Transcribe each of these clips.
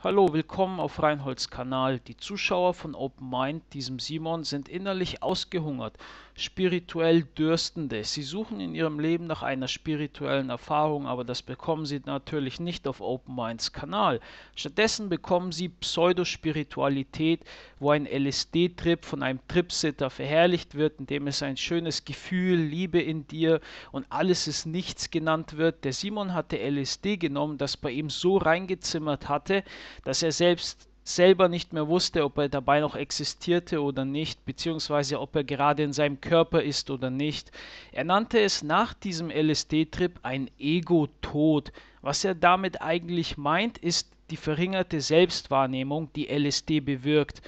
Hallo, willkommen auf Reinholds Kanal. Die Zuschauer von Open Mind, diesem Simon, sind innerlich ausgehungert, spirituell Dürstende. Sie suchen in ihrem Leben nach einer spirituellen Erfahrung, aber das bekommen sie natürlich nicht auf Open Minds Kanal. Stattdessen bekommen sie Pseudospiritualität, wo ein LSD-Trip von einem Tripsitter verherrlicht wird, indem es ein schönes Gefühl, Liebe in dir und alles ist nichts genannt wird. Der Simon hatte LSD genommen, das bei ihm so reingezimmert hatte, dass er selbst selber nicht mehr wusste, ob er dabei noch existierte oder nicht, beziehungsweise ob er gerade in seinem Körper ist oder nicht. Er nannte es nach diesem LSD-Trip ein Ego-Tod. Was er damit eigentlich meint, ist die verringerte Selbstwahrnehmung, die LSD bewirkt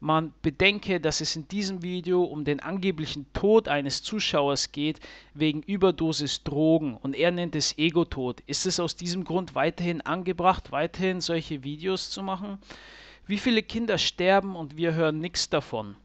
man bedenke, dass es in diesem Video um den angeblichen Tod eines Zuschauers geht wegen Überdosis Drogen und er nennt es Egotod. Ist es aus diesem Grund weiterhin angebracht, weiterhin solche Videos zu machen? Wie viele Kinder sterben und wir hören nichts davon?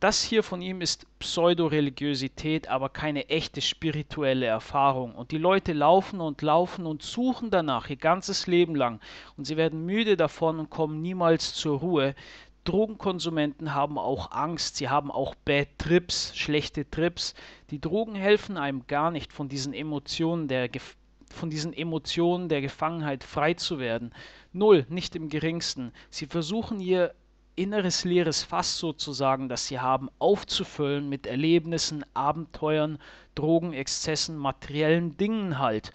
Das hier von ihm ist Pseudoreligiosität, aber keine echte spirituelle Erfahrung. Und die Leute laufen und laufen und suchen danach ihr ganzes Leben lang. Und sie werden müde davon und kommen niemals zur Ruhe. Drogenkonsumenten haben auch Angst, sie haben auch Bad Trips, schlechte Trips. Die Drogen helfen einem gar nicht, von diesen Emotionen der, Gef von diesen Emotionen der Gefangenheit frei zu werden. Null, nicht im geringsten. Sie versuchen ihr inneres leeres Fass sozusagen, das sie haben, aufzufüllen mit Erlebnissen, Abenteuern, Drogen, Exzessen, materiellen Dingen halt.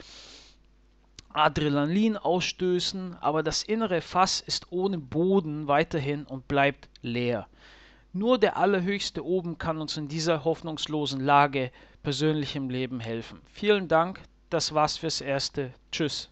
Adrenalin ausstößen, aber das innere Fass ist ohne Boden weiterhin und bleibt leer. Nur der Allerhöchste oben kann uns in dieser hoffnungslosen Lage persönlich im Leben helfen. Vielen Dank, das war's fürs Erste. Tschüss.